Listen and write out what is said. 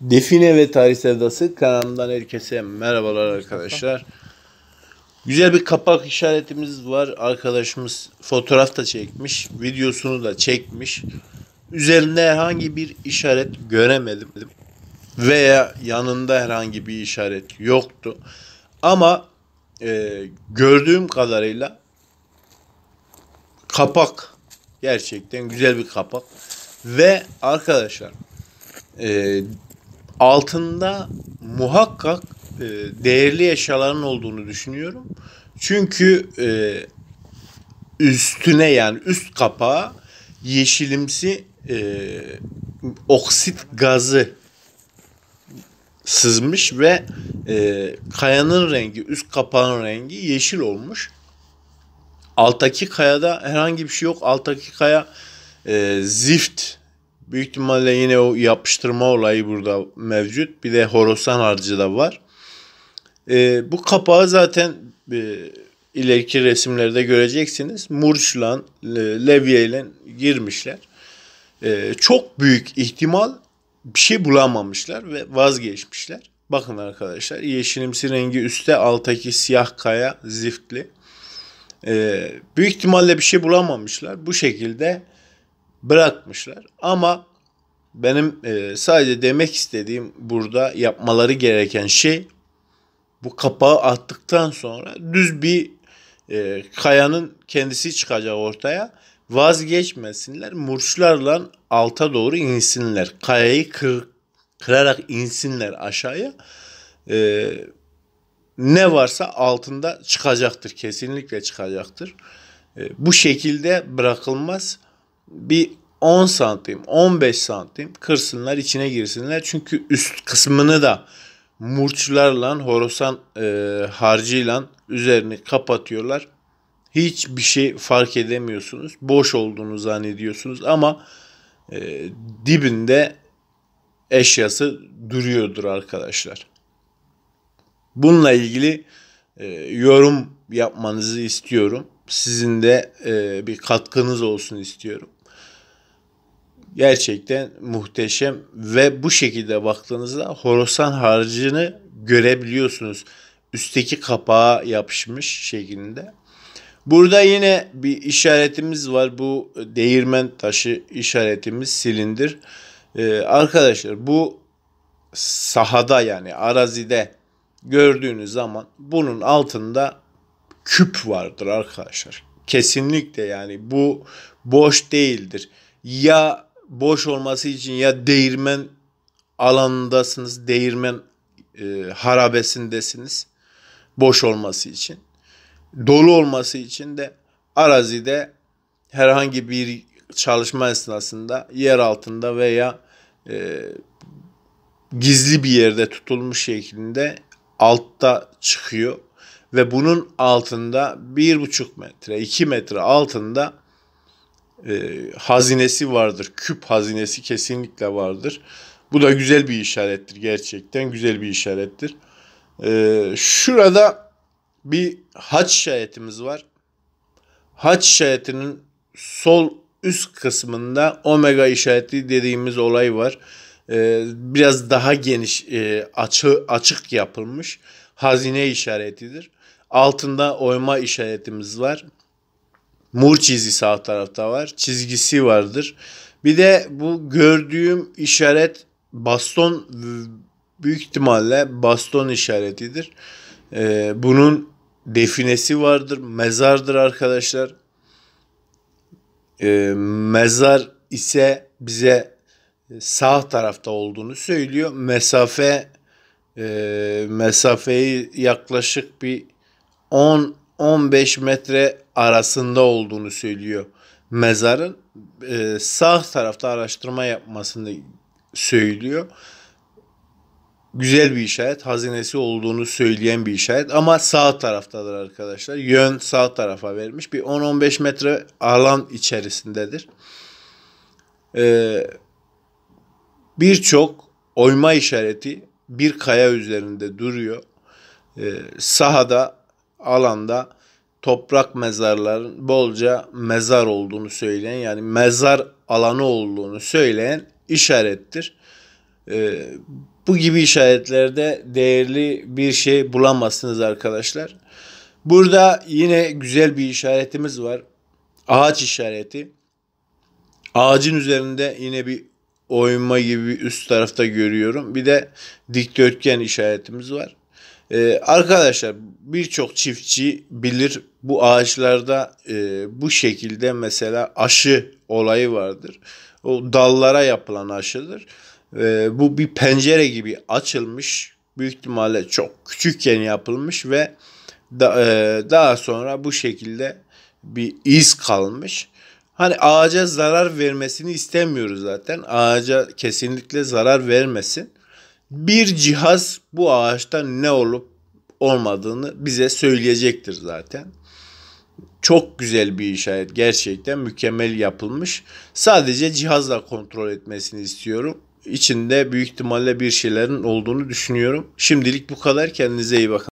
Define ve Tarih Sevdası kanalından herkese merhabalar arkadaşlar. Güzel bir kapak işaretimiz var. Arkadaşımız fotoğraf da çekmiş, videosunu da çekmiş. Üzerinde herhangi bir işaret göremedim veya yanında herhangi bir işaret yoktu. Ama e, gördüğüm kadarıyla kapak gerçekten güzel bir kapak ve arkadaşlar e, altında muhakkak e, değerli eşyaların olduğunu düşünüyorum. Çünkü e, üstüne yani üst kapağa yeşilimsi e, oksit gazı sızmış ve e, kayanın rengi, üst kapağın rengi yeşil olmuş. Alttaki kayada herhangi bir şey yok. Alttaki kaya e, zift Büyük ihtimalle yine o yapıştırma olayı burada mevcut. Bir de horosan harcı da var. E, bu kapağı zaten e, ileriki resimlerde göreceksiniz. Murç'la, e, levyeyle girmişler. E, çok büyük ihtimal bir şey bulamamışlar ve vazgeçmişler. Bakın arkadaşlar yeşilimsi rengi üstte alttaki siyah kaya ziftli. E, büyük ihtimalle bir şey bulamamışlar. Bu şekilde bırakmışlar. Ama benim e, sadece demek istediğim burada yapmaları gereken şey bu kapağı attıktan sonra düz bir e, kayanın kendisi çıkacak ortaya. Vazgeçmesinler, murçlarla alta doğru insinler. Kayayı kır, kırarak insinler aşağıya. E, ne varsa altında çıkacaktır, kesinlikle çıkacaktır. E, bu şekilde bırakılmaz bir 10 santim, 15 santim kırsınlar içine girsinler. Çünkü üst kısmını da murçlarla, horosan e, harcıyla üzerini kapatıyorlar. Hiçbir şey fark edemiyorsunuz. Boş olduğunu zannediyorsunuz ama e, dibinde eşyası duruyordur arkadaşlar. Bununla ilgili e, yorum yapmanızı istiyorum. Sizin de e, bir katkınız olsun istiyorum gerçekten muhteşem ve bu şekilde baktığınızda horosan harcını görebiliyorsunuz. Üstteki kapağa yapışmış şeklinde. Burada yine bir işaretimiz var. Bu değirmen taşı işaretimiz silindir. Ee, arkadaşlar bu sahada yani arazide gördüğünüz zaman bunun altında küp vardır arkadaşlar. Kesinlikle yani bu boş değildir. Ya boş olması için ya değirmen alanındasınız, değirmen e, harabesindesiniz boş olması için. Dolu olması için de arazide herhangi bir çalışma esnasında yer altında veya e, gizli bir yerde tutulmuş şeklinde altta çıkıyor ve bunun altında bir buçuk metre, iki metre altında e, hazinesi vardır. Küp hazinesi kesinlikle vardır. Bu da güzel bir işarettir gerçekten güzel bir işarettir. E, şurada bir haç şayetimiz var. Haç şayetinin sol üst kısmında omega işareti dediğimiz olay var. E, biraz daha geniş e, açı, açık yapılmış hazine işaretidir. Altında oyma işaretimiz var mur çizgi sağ tarafta var. Çizgisi vardır. Bir de bu gördüğüm işaret baston büyük ihtimalle baston işaretidir. Ee, bunun definesi vardır. Mezardır arkadaşlar. Ee, mezar ise bize sağ tarafta olduğunu söylüyor. Mesafe e, mesafeyi yaklaşık bir 10 15 metre arasında olduğunu söylüyor. Mezarın e, sağ tarafta araştırma yapmasını söylüyor. Güzel bir işaret, hazinesi olduğunu söyleyen bir işaret ama sağ taraftadır arkadaşlar. Yön sağ tarafa vermiş. Bir 10-15 metre alan içerisindedir. Ee, Birçok oyma işareti bir kaya üzerinde duruyor. Ee, sahada, alanda toprak mezarların bolca mezar olduğunu söyleyen yani mezar alanı olduğunu söyleyen işarettir. Ee, bu gibi işaretlerde değerli bir şey bulamazsınız arkadaşlar. Burada yine güzel bir işaretimiz var. Ağaç işareti. Ağacın üzerinde yine bir oyma gibi üst tarafta görüyorum. Bir de dikdörtgen işaretimiz var. Ee, arkadaşlar birçok çiftçi bilir bu ağaçlarda e, bu şekilde mesela aşı olayı vardır. O dallara yapılan aşıdır. E, bu bir pencere gibi açılmış büyük ihtimalle çok küçükken yapılmış ve da, e, daha sonra bu şekilde bir iz kalmış. Hani ağaca zarar vermesini istemiyoruz zaten. Ağaca kesinlikle zarar vermesin bir cihaz bu ağaçta ne olup olmadığını bize söyleyecektir zaten. Çok güzel bir işaret. Gerçekten mükemmel yapılmış. Sadece cihazla kontrol etmesini istiyorum. İçinde büyük ihtimalle bir şeylerin olduğunu düşünüyorum. Şimdilik bu kadar. Kendinize iyi bakın.